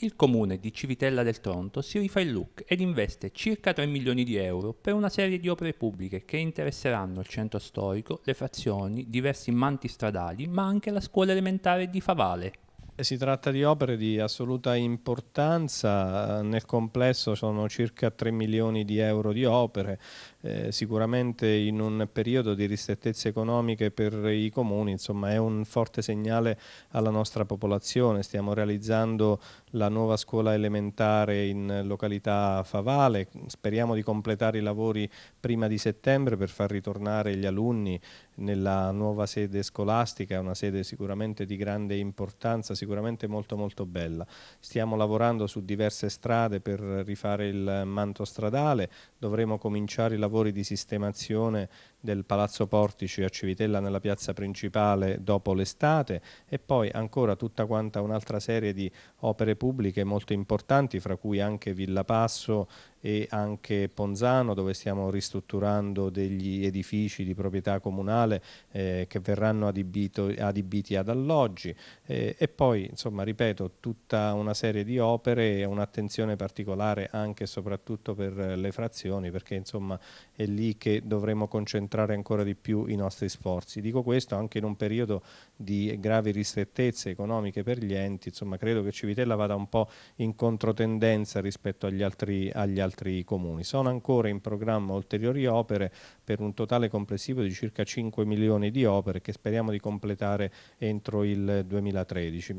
Il comune di Civitella del Tronto si rifà il look ed investe circa 3 milioni di euro per una serie di opere pubbliche che interesseranno il centro storico, le frazioni, diversi manti stradali, ma anche la scuola elementare di Favale, eh, si tratta di opere di assoluta importanza, eh, nel complesso sono circa 3 milioni di euro di opere, eh, sicuramente in un periodo di ristrettezze economiche per i comuni insomma, è un forte segnale alla nostra popolazione, stiamo realizzando la nuova scuola elementare in località Favale, speriamo di completare i lavori prima di settembre per far ritornare gli alunni nella nuova sede scolastica, una sede sicuramente di grande importanza, sicuramente molto molto bella. Stiamo lavorando su diverse strade per rifare il manto stradale, dovremo cominciare i lavori di sistemazione del Palazzo Portici a Civitella nella piazza principale dopo l'estate e poi ancora tutta quanta un'altra serie di opere pubbliche molto importanti fra cui anche Villa Passo e anche Ponzano dove stiamo ristrutturando degli edifici di proprietà comunale eh, che verranno adibito, adibiti ad alloggi eh, e poi insomma ripeto tutta una serie di opere e un'attenzione particolare anche e soprattutto per le frazioni perché insomma è lì che dovremo concentrare ancora di più i nostri sforzi. Dico questo anche in un periodo di gravi ristrettezze economiche per gli enti, insomma credo che Civitella vada un po' in controtendenza rispetto agli altri, agli altri altri comuni. Sono ancora in programma ulteriori opere per un totale complessivo di circa 5 milioni di opere che speriamo di completare entro il 2013.